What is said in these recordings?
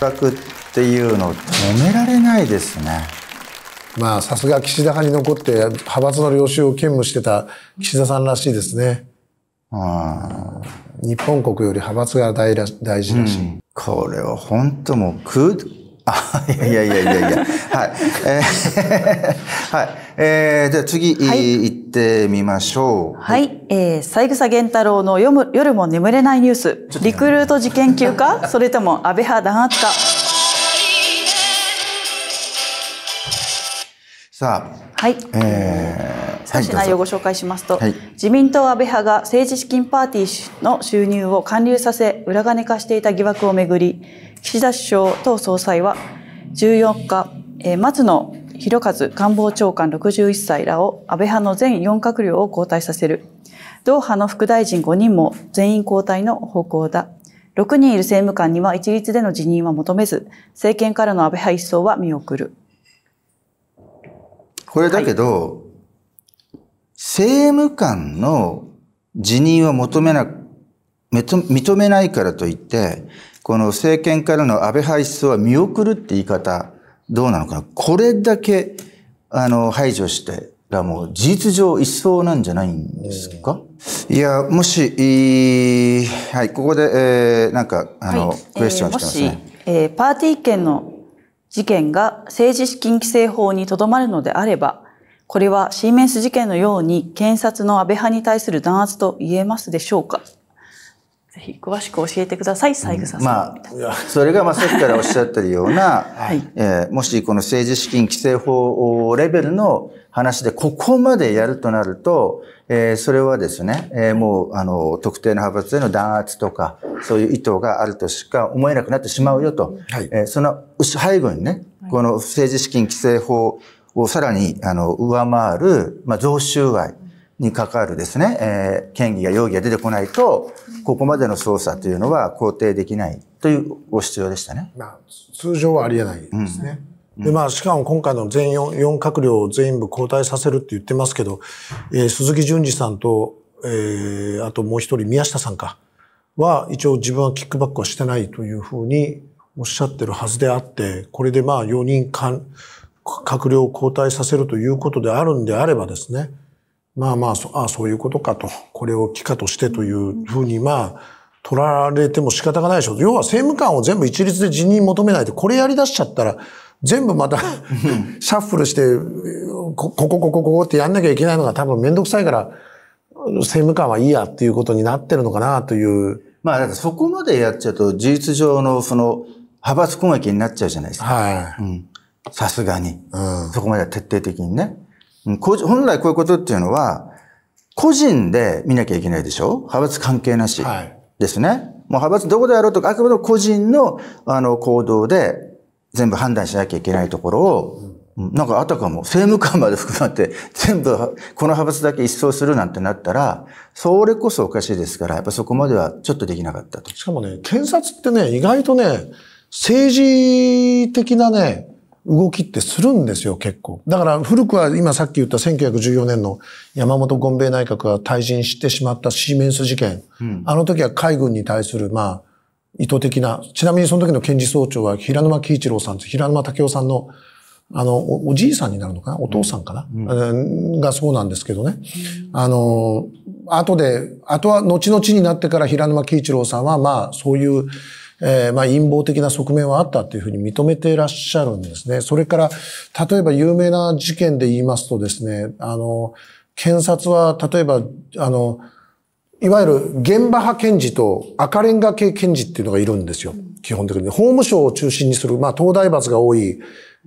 覚っていうの止められないですね。まあさすが岸田派に残って派閥の領収を兼務してた岸田さんらしいですね。あ日本国より派閥が大大事らしい、うん、これは本当もういやいやいやいやいや。はい。えー、はい。えー、じゃあ次、はい、行ってみましょう。はい。えー、三草源太郎の読む夜も眠れないニュース。リクルート事件級かそれとも安倍派弾圧かさあ。はい。えー少し内容をご紹介しますと、はい、自民党安倍派が政治資金パーティーの収入を還流させ、裏金化していた疑惑をめぐり、岸田首相、党総裁は、14日、えー、松野博一官房長官61歳らを安倍派の全4閣僚を交代させる。同派の副大臣5人も全員交代の方向だ。6人いる政務官には一律での辞任は求めず、政権からの安倍派一掃は見送る。これだけど、はい政務官の辞任は求めな、認めないからといって、この政権からの安倍排出は見送るって言い方、どうなのかな。これだけ、あの、排除してらもう事実上一層なんじゃないんですかいや、もし、はい、ここで、えー、なんか、あの、はい、クエスチョンてますね。えー、もし、えー、パーティー券の事件が政治資金規正法にとどまるのであれば、これはシーメンス事件のように検察の安倍派に対する弾圧と言えますでしょうかぜひ詳しく教えてください、西枝さん。まあ、それがまあさっきからおっしゃってるような、はい、えー、もしこの政治資金規正法レベルの話でここまでやるとなると、えー、それはですね、えー、もうあの特定の派閥への弾圧とか、そういう意図があるとしか思えなくなってしまうよと、はい、えー、その背後にね、この政治資金規正法をさらにあの上回る、まあ、贈収賄に関わるですね、えー、権疑や容疑が出てこないと、ここまでの捜査というのは肯定できないというご必要でしたね。まあ、通常はありえないですね。うん、でまあ、しかも今回の全 4, 4閣僚を全部交代させるって言ってますけど、えー、鈴木淳二さんと、えー、あともう一人宮下さんかは一応自分はキックバックはしてないというふうにおっしゃってるはずであって、これでまあ4人かん閣僚を交代させるということであるんであればですね、まあまあ、そあそういうことかと、これを機化としてというふうに、まあ、取られても仕方がないでしょう。要は政務官を全部一律で辞任求めないで、これやり出しちゃったら、全部また シャッフルして、ここ、ここ、ここってやんなきゃいけないのが多分めんどくさいから、政務官はいいやっていうことになってるのかなという。まあ、そこまでやっちゃうと、事実上のその、派閥攻撃になっちゃうじゃないですか。はい。うんさすがに、うん。そこまでは徹底的にね。本来こういうことっていうのは、個人で見なきゃいけないでしょ派閥関係なし。ですね。はい、もう派閥どこでやろうとか、あくまでも個人の、あの、行動で全部判断しなきゃいけないところを、うん、なんかあたかも政務官まで含まれて、全部、この派閥だけ一掃するなんてなったら、それこそおかしいですから、やっぱそこまではちょっとできなかったと。しかもね、検察ってね、意外とね、政治的なね、動きってするんですよ、結構。だから古くは今さっき言った1914年の山本権兵衛内閣が退陣してしまったシーメンス事件。うん、あの時は海軍に対する、まあ、意図的な、ちなみにその時の検事総長は平沼喜一郎さん、平沼武夫さんの、あのお、おじいさんになるのかなお父さんかな、うん、うん、がそうなんですけどね。あの、後で、後は後々になってから平沼喜一郎さんは、まあ、そういう、えー、まあ陰謀的な側面はあったというふうに認めていらっしゃるんですね。それから、例えば有名な事件で言いますとですね、あの、検察は、例えば、あの、いわゆる現場派検事と赤レンガ系検事っていうのがいるんですよ。基本的に。法務省を中心にする、まあ、東大罰が多い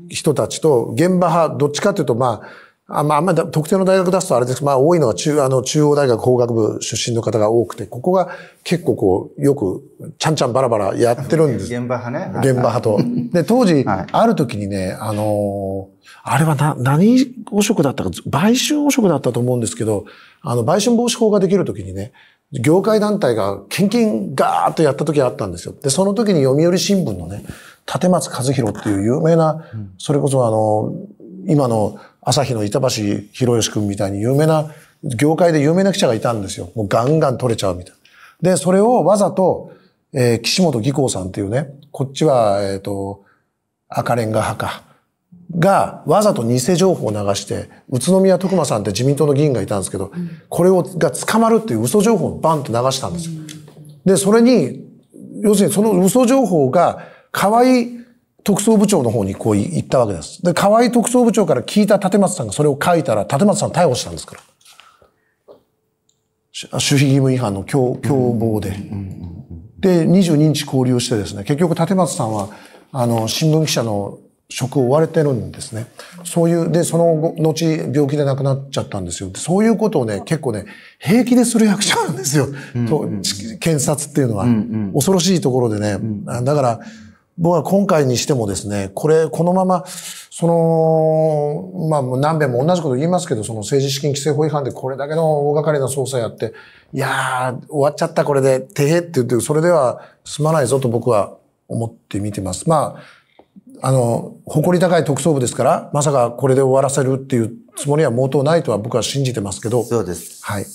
人たちと、現場派、どっちかというと、まあ、あまあ、あんまり特定の大学出すとあれですまあ多いのは中、あの、中央大学工学部出身の方が多くて、ここが結構こう、よく、ちゃんちゃんバラバラやってるんです。現場派ね。現場派と。で、当時、はい、ある時にね、あのー、あれはな、何汚職だったか、売春汚職だったと思うんですけど、あの、売春防止法ができる時にね、業界団体が献金ガーッとやった時があったんですよ。で、その時に読売新聞のね、立松和弘っていう有名な、それこそあの、今の朝日の板橋博義君みたいに有名な、業界で有名な記者がいたんですよ。もうガンガン取れちゃうみたいな。で、それをわざと、えー、岸本義光さんっていうね、こっちは、えっ、ー、と、赤レンガ派か。が、わざと偽情報を流して、宇都宮徳馬さんって自民党の議員がいたんですけど、うん、これを、が捕まるっていう嘘情報をバンって流したんですよ。で、それに、要するにその嘘情報が、河合特捜部長の方にこう言ったわけです。で、河合特捜部長から聞いた立松さんがそれを書いたら、立松さん逮捕したんですから。守秘義務違反の共凶謀で。で、22日交留してですね、結局立松さんは、あの、新聞記者の職を追われてるんですね。そういう、で、その後、病気で亡くなっちゃったんですよ。そういうことをね、結構ね、平気でする役者なんですよ。うんうん、と検察っていうのは、うんうん、恐ろしいところでね。だから、僕は今回にしてもですね、これ、このまま、その、まあ、何べんも同じこと言いますけど、その政治資金規正法違反でこれだけの大掛かりな捜査やって、いやー、終わっちゃったこれで、てへって言って、それでは済まないぞと僕は思って見てます。まあ、あの、誇り高い特捜部ですから、まさかこれで終わらせるっていうつもりは毛頭ないとは僕は信じてますけど。そうです。はい。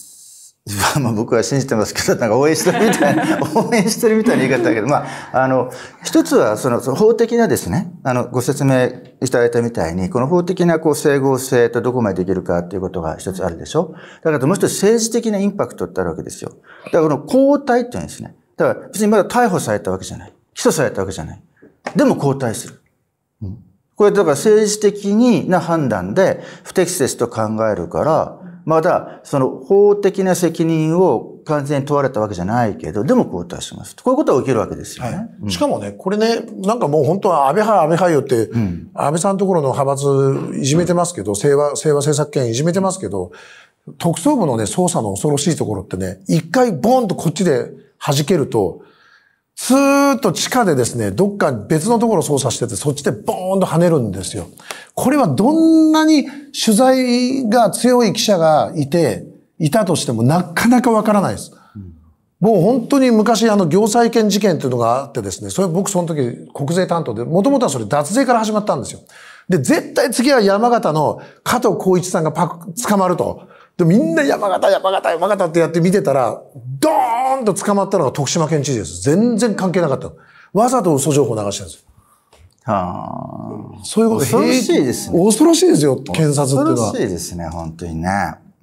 まあ僕は信じてますけど、なんか応援してるみたいな、応援してるみたいな言い方だけど、まあ、あの、一つはその、その法的なですね、あの、ご説明いただいたみたいに、この法的なこう整合性とどこまでできるかっていうことが一つあるでしょだからもう一つ政治的なインパクトってあるわけですよ。だからこの交代っていうんですね。だから別にまだ逮捕されたわけじゃない。起訴されたわけじゃない。でも交代する。うん、これだから政治的な判断で不適切と考えるから、まだ、その法的な責任を完全に問われたわけじゃないけど、でも交代します。こういうことは起きるわけですよね。はいしかもね、これね、なんかもう本当は安倍派、安倍派よって、うん、安倍さんのところの派閥いじめてますけど、清和、清和政策権いじめてますけど、特捜部のね、捜査の恐ろしいところってね、一回ボーンとこっちで弾けると、スーッと地下でですね、どっか別のところを操作してて、そっちでボーンと跳ねるんですよ。これはどんなに取材が強い記者がいて、いたとしてもなかなかわからないです。もう本当に昔あの行債権事件っていうのがあってですね、それ僕その時国税担当で、もともとはそれ脱税から始まったんですよ。で、絶対次は山形の加藤浩一さんがパク、捕まると。で、みんな山形、山形、山形ってやって見てたら、ドーンと捕まったのが徳島県知事です。全然関係なかった。わざと嘘情報流したんですよ。はあ。そういうこと恐ろしいですね。恐ろしいですよ、検察っていうのは。恐ろしいですね、本当にね。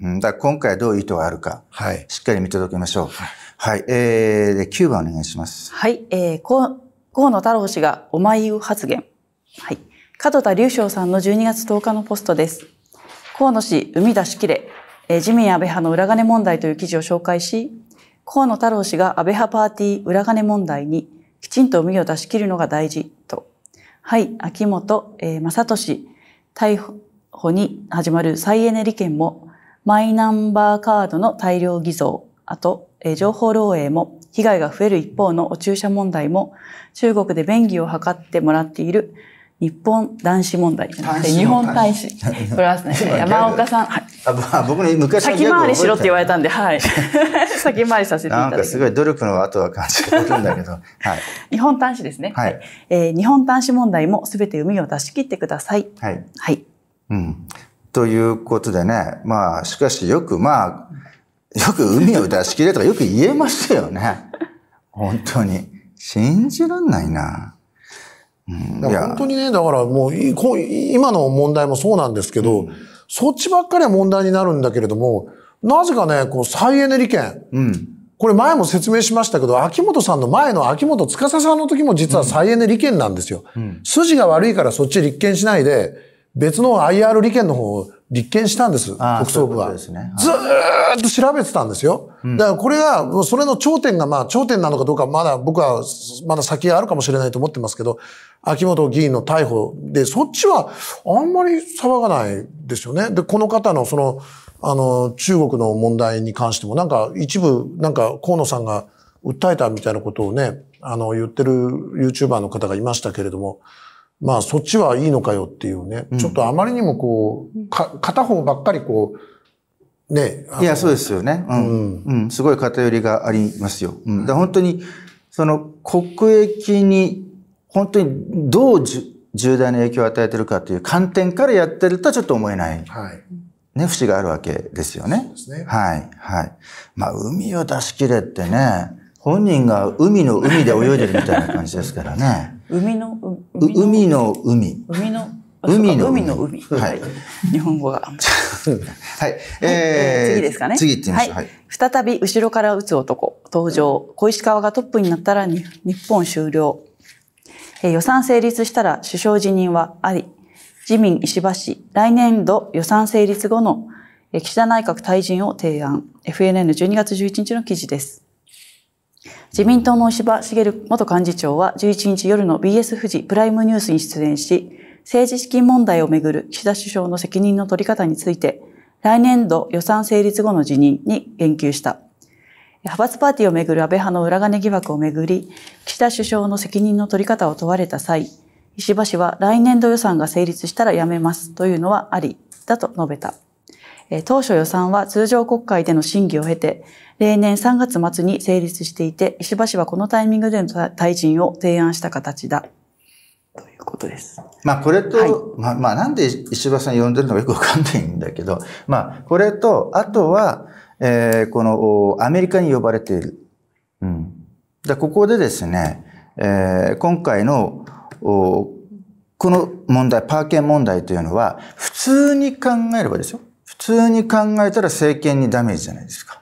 うん、だ今回どういう意図があるか、はい、しっかり見届けましょう。はい、はい、えー、で、9番お願いします。はい、えー、河野太郎氏がお前言う発言。はい。門田隆翔さんの12月10日のポストです。河野氏、生み出しきれ、え自民安倍派の裏金問題という記事を紹介し、河野太郎氏が安倍派パーティー裏金問題にきちんと海を出し切るのが大事と、はい、秋元、えー、正俊、逮捕に始まる再エネ利権も、マイナンバーカードの大量偽造、あと、えー、情報漏洩も、被害が増える一方のお注射問題も、中国で便宜を図ってもらっている日本男子問題じゃなくて、日本大使。これはですね、山岡さん。はい、あ僕の昔先回りしろって言われたんで、はい。先回りさせていただて。なんかすごい努力の後は感じるんだけど。はい、日本男子ですね。はい、えー、日本男子問題も全て海を出し切ってください。はい。はい。うん。ということでね、まあ、しかしよくまあ、よく海を出し切れとかよく言えましたよね。本当に。信じらんないな。本当にね、だからもう今の問題もそうなんですけど、うん、そっちばっかりは問題になるんだけれども、なぜかね、こう再エネ利権、うん、これ前も説明しましたけど、秋元さんの前の秋元司さんの時も実は再エネ利権なんですよ。うん、筋が悪いからそっち立件しないで、別の IR 利権の方を立件したんです、国葬部は。ううね、ずーっと調べてたんですよ。うん、だからこれが、それの頂点が、まあ頂点なのかどうか、まだ僕は、まだ先あるかもしれないと思ってますけど、秋元議員の逮捕で、そっちはあんまり騒がないですよね。で、この方のその、あの、中国の問題に関しても、なんか一部、なんか河野さんが訴えたみたいなことをね、あの、言ってる YouTuber の方がいましたけれども、まあ、そっちはいいのかよっていうね、うん、ちょっとあまりにもこう、か、片方ばっかりこう、ね。いや、そうですよね。うん。うん、すごい偏りがありますよ。うん、だ本当に、その国益に本当にどう重大な影響を与えてるかという観点からやってるとはちょっと思えない、はい、ね、節があるわけですよね。そうですね。はい、はい。まあ、海を出し切れってね、本人が海の海で泳いでるみたいな感じですからね。海の海の海。海の海の海の海。はい。日本語が。はい。えー、次ですかね。次行ってみましょう。はい。再び後ろから撃つ男、登場。小石川がトップになったら日本終了。予算成立したら首相辞任はあり、自民石破氏、来年度予算成立後の岸田内閣退陣を提案、FNN12 月11日の記事です。自民党の石破茂元幹事長は11日夜の BS 富士プライムニュースに出演し、政治資金問題をめぐる岸田首相の責任の取り方について、来年度予算成立後の辞任に言及した。派閥パーティーをめぐる安倍派の裏金疑惑をめぐり、岸田首相の責任の取り方を問われた際、石破氏は来年度予算が成立したらやめますというのはありだと述べた。当初予算は通常国会での審議を経て、例年3月末に成立していて、石破氏はこのタイミングでの退陣を提案した形だ。ということです。まあこれと、はい、まあまあなんで石破さん呼んでるのかよくわかんないんだけど、まあこれと、あとは、えー、このアメリカに呼ばれている。うん、でここでですね、えー、今回のこの問題、パーケン問題というのは、普通に考えればですよ。普通に考えたら政権にダメージじゃないですか。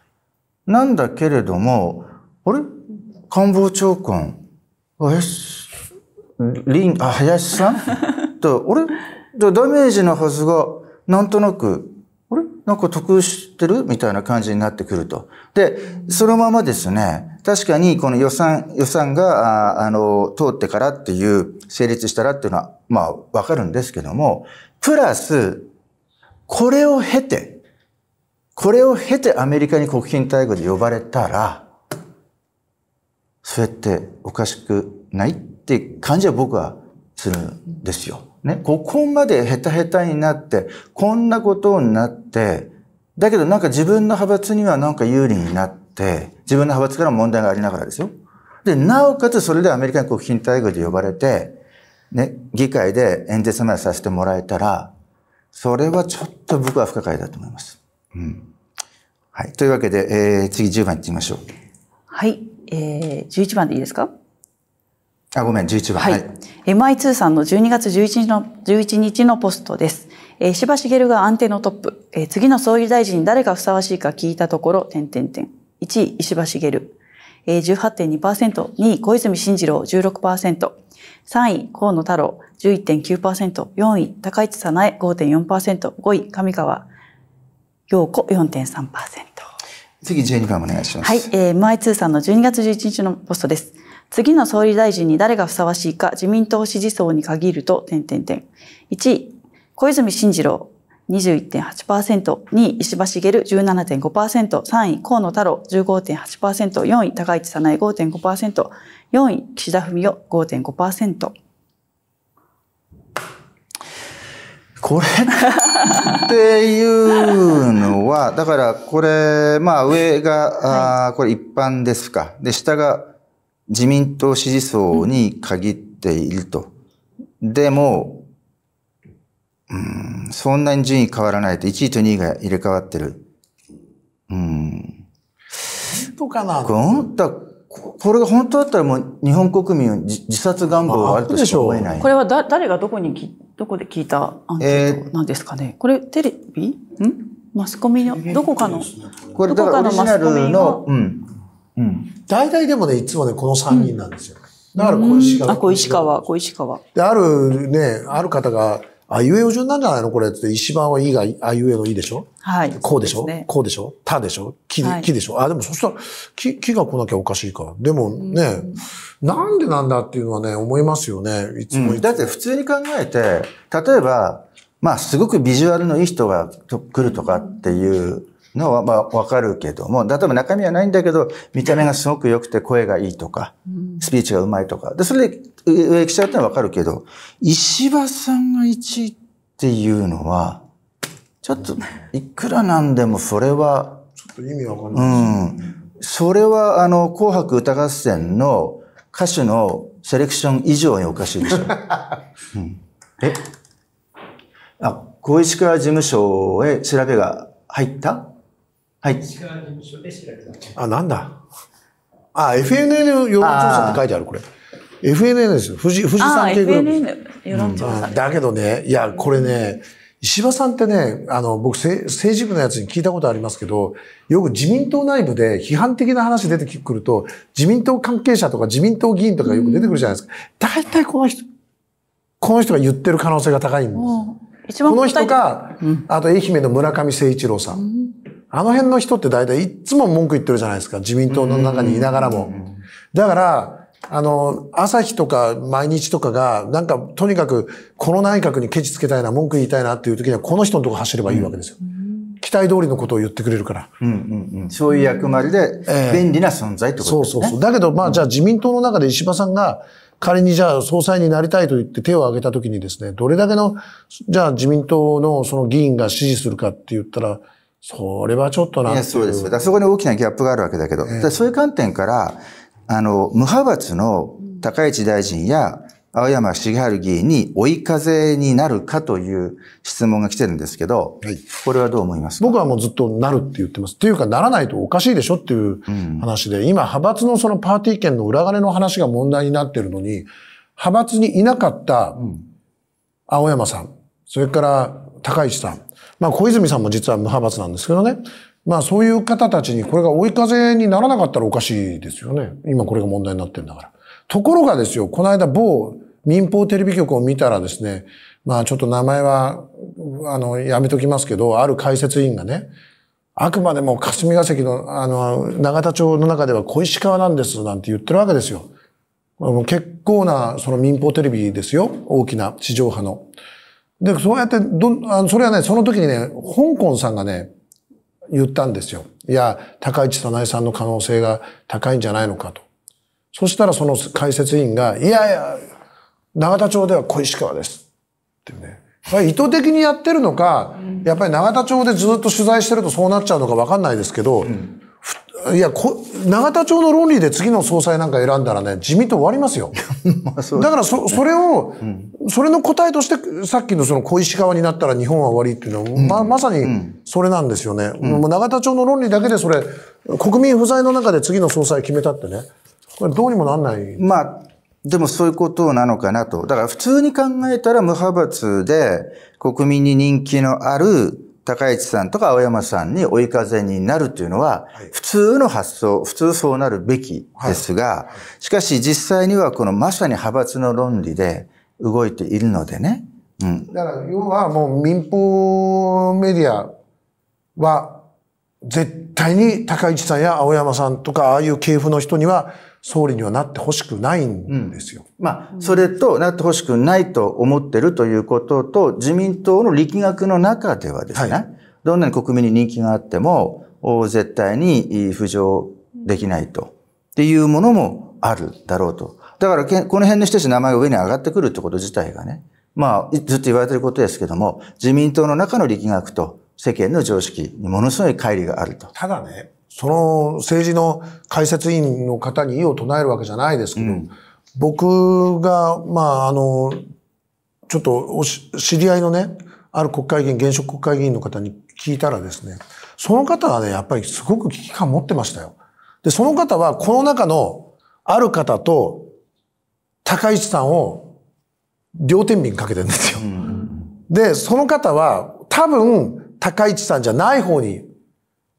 なんだけれども、あれ官房長官、林、林あ林さんと、あれダメージのはずが、なんとなくなんか得してるみたいな感じになってくると。で、そのままですね、確かにこの予算、予算が、あの、通ってからっていう、成立したらっていうのは、まあ、わかるんですけども、プラス、これを経て、これを経てアメリカに国賓待遇で呼ばれたら、それっておかしくないって感じは僕はするんですよ。ね、ここまでヘタヘタになって、こんなことになって、だけどなんか自分の派閥にはなんか有利になって、自分の派閥から問題がありながらですよ。で、なおかつそれでアメリカに国賓待遇で呼ばれて、ね、議会で演説までさせてもらえたら、それはちょっと僕は不可解だと思います。うん。はい。というわけで、えー、次10番いってみましょう。はい。えー、11番でいいですかあ、ごめん、11番。はい。MI2 さんの12月11日の、11日のポストです。えー、石破茂が安定のトップ、えー、次の総理大臣に誰がふさわしいか聞いたところ、点点点。1位、石破茂。えー、18.2%、2位、小泉進次郎、16%。3位、河野太郎、11.9%。4位、高市早苗、5.4%。5位、上川陽子、4.3%。次、12番お願いします。はい、えー、MI2 さんの12月11日のポストです。次の総理大臣に誰がふさわしいか自民党支持層に限ると、点点点。1位、小泉進次郎、21.8%、2位、石破茂17.5%、3位、河野太郎15.8%、4位、高市早苗5.5%、4位、岸田文雄5.5%。これっていうのは、だからこれ、まあ上が、はい、あこれ一般ですか。で、下が自民党支持層に限っていると。でも、うん、そんなに順位変わらないと、1位と2位が入れ替わってる。うん。本当かな本当これが本当だったらもう日本国民は自殺願望があるとしか思えない。これはだ誰がどこにき、どこで聞いたアンケートなんですかね、えー、これテレビんマスコミの、どこかの、これだからオリジナルの、うん、大体でもね、いつもね、この3人なんですよ。うん、だから小石川。あ、小石川、小石川。で、あるね、ある方が、あいうえお順なんじゃないのこれって石番は「い」いがあいうえの「い」いでしょはい。こうでしょう、ね、こうでしょたでしょ木で,、木でしょあ、でもそしたら木、木が来なきゃおかしいか。でもね、うん、なんでなんだっていうのはね、思いますよね。いつも、うん、だって普通に考えて、例えば、まあすごくビジュアルのいい人が来るとかっていうのはまあわかるけども、例えば中身はないんだけど、見た目がすごく良くて声がいいとか、スピーチがうまいとか。で、それで上来ちゃうってのはわかるけど、石破さんが1位っていうのは、ちょっと、いくらなんでもそれは、ちょっと意味わかんない、うん。それは、あの、紅白歌合戦の歌手のセレクション以上におかしいでしょ。うん、えあ、小石川事務所へ調べが入ったはい。あ、なんだ。あ、FNN 世論調査って書いてある、これ。FNN ですよ。富士、富士山系グループ。世論調査、うだけどね、いや、これね、石破さんってね、あの、僕、政治部のやつに聞いたことありますけど、よく自民党内部で批判的な話出てくると、自民党関係者とか自民党議員とかよく出てくるじゃないですか。大体、うん、この人、この人が言ってる可能性が高いんです。この人か、うん、あと愛媛の村上誠一郎さんあの辺の人って大体いつも文句言ってるじゃないですか。自民党の中にいながらも。だから、あの、朝日とか毎日とかが、なんかとにかくこの内閣にケチつけたいな、文句言いたいなっていう時にはこの人のとこ走ればいいわけですよ。期待通りのことを言ってくれるから。うんうんうん、そういう役割で便利な存在ってことですね、えー、そうそうそう。だけど、まあ、じゃあ自民党の中で石破さんが、仮にじゃあ総裁になりたいと言って手を挙げたときにですね、どれだけの、じゃあ自民党のその議員が支持するかって言ったら、それはちょっとなそうです。だそこに大きなギャップがあるわけだけど、えー、そういう観点から、あの、無派閥の高市大臣や青山茂春議員に追い風になるかという質問が来てるんですけど、はい、これはどう思いますか僕はもうずっとなるって言ってます。っていうかならないとおかしいでしょっていう話で、うん、今派閥のそのパーティー券の裏金の話が問題になってるのに、派閥にいなかった青山さん、それから高市さん、まあ、小泉さんも実は無派閥なんですけどね。まあ、そういう方たちにこれが追い風にならなかったらおかしいですよね。今これが問題になってるんだから。ところがですよ、この間某民放テレビ局を見たらですね、まあちょっと名前は、あの、やめときますけど、ある解説委員がね、あくまでも霞が関の、あの、長田町の中では小石川なんです、なんて言ってるわけですよ。結構な、その民放テレビですよ。大きな地上波の。で、そうやってど、あのそれはね、その時にね、香港さんがね、言ったんですよ。いや、高市早苗さんの可能性が高いんじゃないのかと。そしたらその解説委員が、いやいや、永田町では小石川です。ってね。意図的にやってるのか、やっぱり永田町でずっと取材してるとそうなっちゃうのかわかんないですけど、うん、いやこ、永田町の論理で次の総裁なんか選んだらね、自民党終わりますよ。すね、だからそ、それを、うん、それの答えとして、さっきのその小石川になったら日本は終わりっていうのは、うん、ま、まさにそれなんですよね。うん、もう永田町の論理だけでそれ、国民不在の中で次の総裁決めたってね、これどうにもなんない。まあ、でもそういうことなのかなと。だから普通に考えたら無派閥で国民に人気のある高市さんとか青山さんに追い風になるというのは、普通の発想、普通そうなるべきですが、しかし実際にはこのまさに派閥の論理で動いているのでね。うん、だから要はもう民放メディアは絶対に高市さんや青山さんとかああいう系譜の人には総理にはなってほしくないんですよ。うん、まあ、それとなってほしくないと思ってるということと、自民党の力学の中ではですね、はい、どんなに国民に人気があっても、絶対に浮上できないと。っていうものもあるだろうと。だから、この辺の人たち名前が上に上がってくるってこと自体がね、まあ、ずっと言われてることですけども、自民党の中の力学と世間の常識にものすごい乖離があると。ただね、その政治の解説委員の方に異を唱えるわけじゃないですけど、うん、僕が、まあ、あの、ちょっとおし知り合いのね、ある国会議員、現職国会議員の方に聞いたらですね、その方はね、やっぱりすごく危機感持ってましたよ。で、その方は、この中のある方と、高市さんを、両天秤かけてるんですよ。うん、で、その方は、多分、高市さんじゃない方に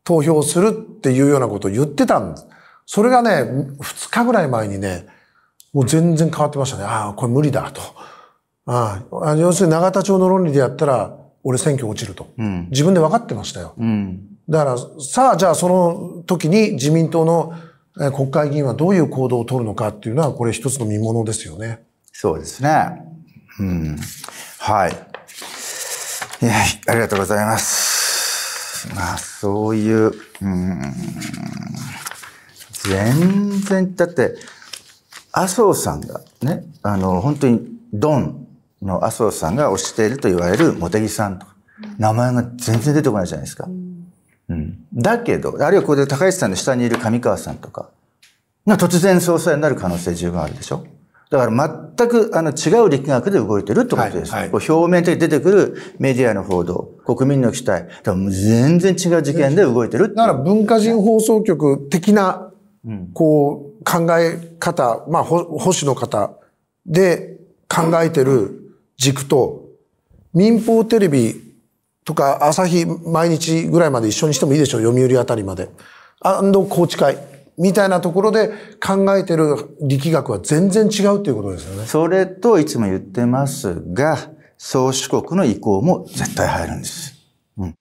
投票するっていうようなことを言ってたんです。それがね、2日ぐらい前にね、もう全然変わってましたね。ああ、これ無理だと。ああ、要するに永田町の論理でやったら、俺選挙落ちると。うん、自分で分かってましたよ。うん、だから、さあ、じゃあその時に自民党の国会議員はどういう行動を取るのかっていうのは、これ一つの見ものですよね。そうですね。うん。はい。いや、ありがとうございます。まあ、そういう、うん、全然、だって、麻生さんがね、あの、本当に、ドンの麻生さんが推していると言われる茂木さんとか、名前が全然出てこないじゃないですか。うん。だけど、あるいはここで高市さんの下にいる上川さんとか、突然総裁になる可能性十分あるでしょだから全くあの違う力学で動いてるってことです。はいはい、表面的に出てくるメディアの報道、国民の期待、全然違う事件で動いてるだから文化人放送局的な、こう、考え方、まあ、保守の方で考えてる軸と、民放テレビとか朝日毎日ぐらいまで一緒にしてもいいでしょう、読売あたりまで。アンド高知会。みたいなところで考えてる力学は全然違うということですよね。それといつも言ってますが、宗主国の意向も絶対入るんです。うん